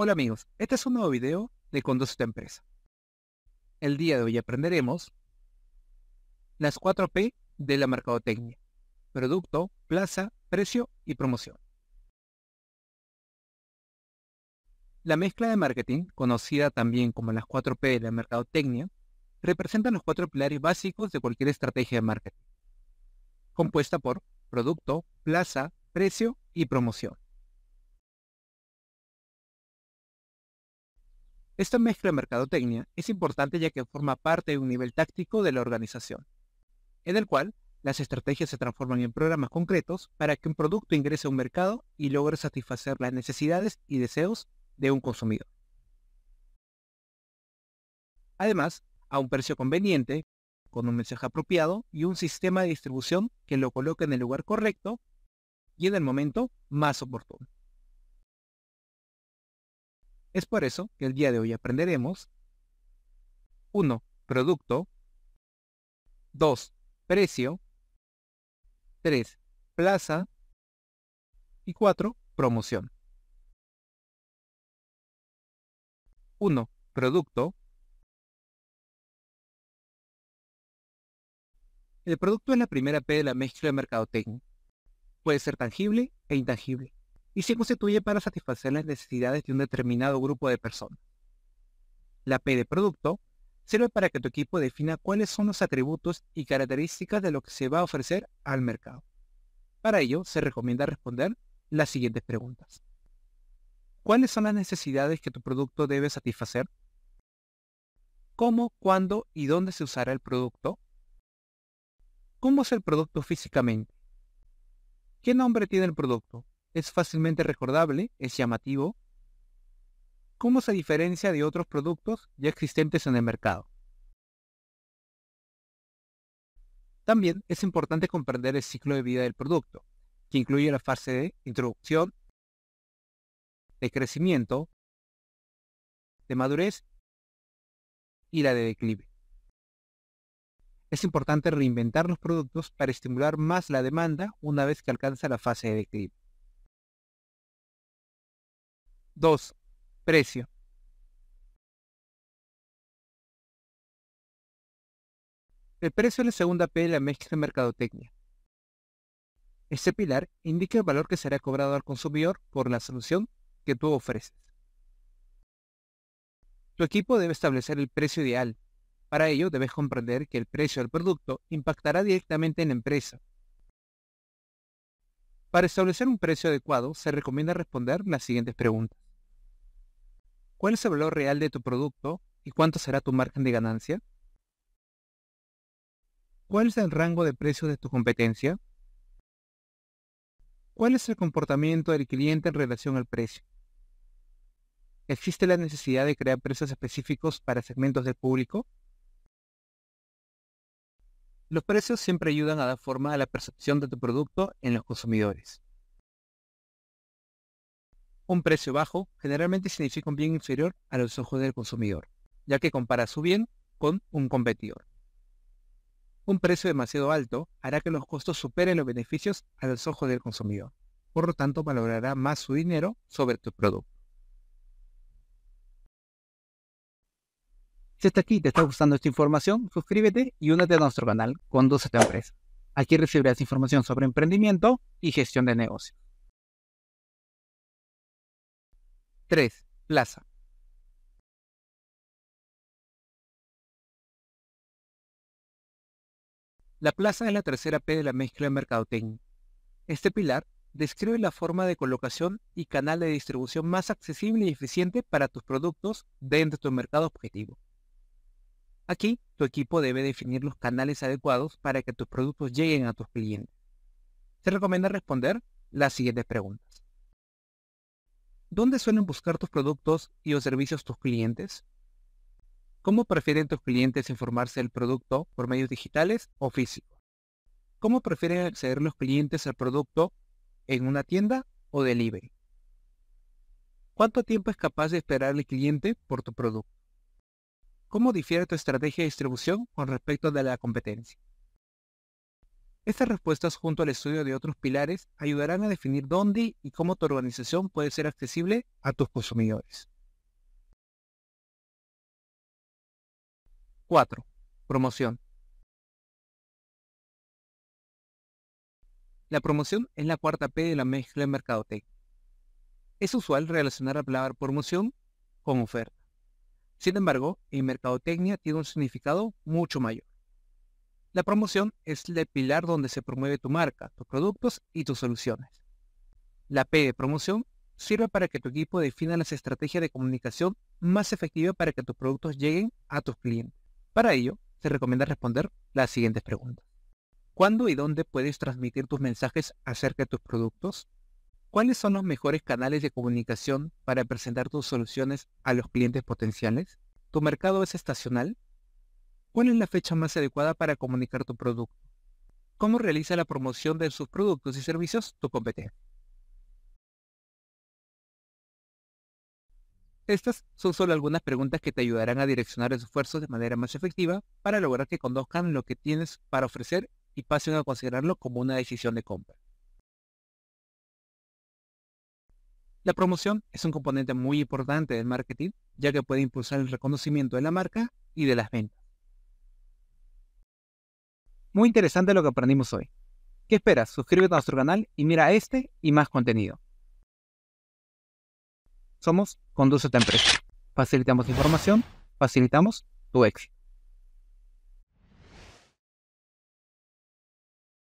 Hola amigos, este es un nuevo video de Conduce tu empresa. El día de hoy aprenderemos las 4P de la mercadotecnia. Producto, plaza, precio y promoción. La mezcla de marketing, conocida también como las 4P de la mercadotecnia, representa los cuatro pilares básicos de cualquier estrategia de marketing, compuesta por producto, plaza, precio y promoción. Esta mezcla de mercadotecnia es importante ya que forma parte de un nivel táctico de la organización, en el cual las estrategias se transforman en programas concretos para que un producto ingrese a un mercado y logre satisfacer las necesidades y deseos de un consumidor. Además, a un precio conveniente, con un mensaje apropiado y un sistema de distribución que lo coloque en el lugar correcto y en el momento más oportuno. Es por eso que el día de hoy aprenderemos 1. Producto 2. Precio 3. Plaza y 4. Promoción 1. Producto El producto es la primera P de la mezcla de mercadotecnia. Puede ser tangible e intangible y se constituye para satisfacer las necesidades de un determinado grupo de personas. La P de producto sirve para que tu equipo defina cuáles son los atributos y características de lo que se va a ofrecer al mercado. Para ello, se recomienda responder las siguientes preguntas. ¿Cuáles son las necesidades que tu producto debe satisfacer? ¿Cómo, cuándo y dónde se usará el producto? ¿Cómo es el producto físicamente? ¿Qué nombre tiene el producto? es fácilmente recordable, es llamativo. ¿Cómo se diferencia de otros productos ya existentes en el mercado? También es importante comprender el ciclo de vida del producto, que incluye la fase de introducción, de crecimiento, de madurez y la de declive. Es importante reinventar los productos para estimular más la demanda una vez que alcanza la fase de declive. 2. Precio. El precio es la segunda P de la mezcla de mercadotecnia. Este pilar indica el valor que será cobrado al consumidor por la solución que tú ofreces. Tu equipo debe establecer el precio ideal. Para ello debes comprender que el precio del producto impactará directamente en la empresa. Para establecer un precio adecuado se recomienda responder las siguientes preguntas. ¿Cuál es el valor real de tu producto y cuánto será tu margen de ganancia? ¿Cuál es el rango de precios de tu competencia? ¿Cuál es el comportamiento del cliente en relación al precio? ¿Existe la necesidad de crear precios específicos para segmentos del público? Los precios siempre ayudan a dar forma a la percepción de tu producto en los consumidores. Un precio bajo generalmente significa un bien inferior a los ojos del consumidor, ya que compara su bien con un competidor. Un precio demasiado alto hará que los costos superen los beneficios a los ojos del consumidor, por lo tanto valorará más su dinero sobre tu producto. Si hasta aquí te está gustando esta información, suscríbete y únete a nuestro canal Conduce tu empresa. Aquí recibirás información sobre emprendimiento y gestión de negocios. 3. Plaza. La plaza es la tercera P de la mezcla de mercadotecnia. Este pilar describe la forma de colocación y canal de distribución más accesible y eficiente para tus productos dentro de tu mercado objetivo. Aquí, tu equipo debe definir los canales adecuados para que tus productos lleguen a tus clientes. Se recomienda responder las siguientes preguntas. ¿Dónde suelen buscar tus productos y o servicios tus clientes? ¿Cómo prefieren tus clientes informarse del producto por medios digitales o físicos? ¿Cómo prefieren acceder los clientes al producto en una tienda o delivery? ¿Cuánto tiempo es capaz de esperar el cliente por tu producto? ¿Cómo difiere tu estrategia de distribución con respecto de la competencia? Estas respuestas junto al estudio de otros pilares ayudarán a definir dónde y cómo tu organización puede ser accesible a tus consumidores. 4. Promoción. La promoción es la cuarta P de la mezcla de mercadotecnia. Es usual relacionar la palabra promoción con oferta. Sin embargo, en mercadotecnia tiene un significado mucho mayor. La promoción es el pilar donde se promueve tu marca, tus productos y tus soluciones. La P de promoción sirve para que tu equipo defina las estrategias de comunicación más efectivas para que tus productos lleguen a tus clientes. Para ello, se recomienda responder las siguientes preguntas. ¿Cuándo y dónde puedes transmitir tus mensajes acerca de tus productos? ¿Cuáles son los mejores canales de comunicación para presentar tus soluciones a los clientes potenciales? ¿Tu mercado es estacional? ¿Cuál es la fecha más adecuada para comunicar tu producto? ¿Cómo realiza la promoción de sus productos y servicios tu competencia? Estas son solo algunas preguntas que te ayudarán a direccionar los esfuerzos de manera más efectiva para lograr que conozcan lo que tienes para ofrecer y pasen a considerarlo como una decisión de compra. La promoción es un componente muy importante del marketing, ya que puede impulsar el reconocimiento de la marca y de las ventas. Muy interesante lo que aprendimos hoy. ¿Qué esperas? Suscríbete a nuestro canal y mira este y más contenido. Somos Conduce tu empresa. Facilitamos información, facilitamos tu éxito.